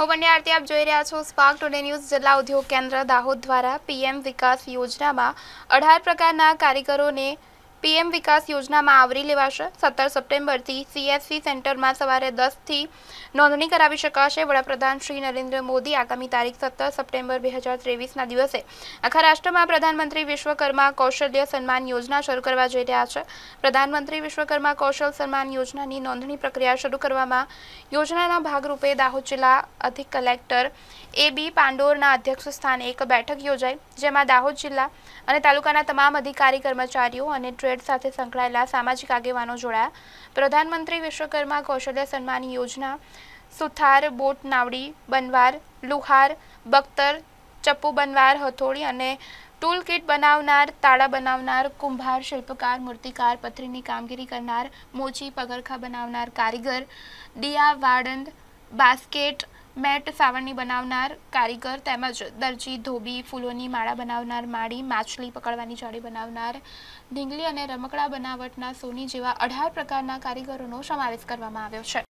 હું બંને આરતી આપ જોઈ રહ્યા છો સ્પાર્ક ટુડે ન્યૂઝ જિલ્લા ઉદ્યોગ કેન્દ્ર દાહોદ દ્વારા પીએમ વિકાસ યોજનામાં અઢાર પ્રકારના કારીગરોને પીએમ વિકાસ યોજનામાં આવરી લેવાશે સત્તર સપ્ટેમ્બરથી સીએસસી સેન્ટરમાં સવારે દસથી નોંધણી કરાવી શકાશે વડાપ્રધાન શ્રી નરેન્દ્ર મોદી આગામી તારીખ સત્તર સપ્ટેમ્બર બે હજાર ત્રેવીસના દિવસે આખા રાષ્ટ્રમાં પ્રધાનમંત્રી વિશ્વકર્મા કૌશલ્ય સન્માન યોજના શરૂ કરવા જઈ રહ્યા છે પ્રધાનમંત્રી વિશ્વકર્મા કૌશલ સન્માન યોજનાની નોંધણી પ્રક્રિયા શરૂ કરવામાં યોજનાના ભાગરૂપે દાહોદ જિલ્લા અધિક કલેક્ટર એ બી પાંડોરના અધ્યક્ષસ્થાને એક બેઠક યોજાઈ જેમાં દાહોદ જિલ્લા અને તાલુકાના તમામ અધિકારી કર્મચારીઓ અને ટ્રેડ વેડ સાથે સંકળાયેલા સામાજિક આગેવાનો જોડાયા પ્રધાનમંત્રી વિશ્વકર્મા કૌશલ્ય સન્માન યોજના સુથાર બોટ નાવડી બનવાર લુહાર બખ્તર ચપ્પુ બનવાર હથોડી અને ટૂલ કિટ બનાવનાર તાળા બનાવનાર કુંભાર શિલ્પકાર મૂર્તિકાર પથરીની કામગીરી કરનાર મોચી પગરખા બનાવનાર કારીગર દિયા વાડંદ બાસ્કેટ મેટ સાવણની બનાવનાર કારીગર તેમજ દરજી ધોબી ફૂલોની માળા બનાવનાર માળી માછલી પકડવાની જાળી બનાવનાર ઢીંગલી અને રમકડા બનાવટના સોની જેવા અઢાર પ્રકારના કારીગરોનો સમાવેશ કરવામાં આવ્યો છે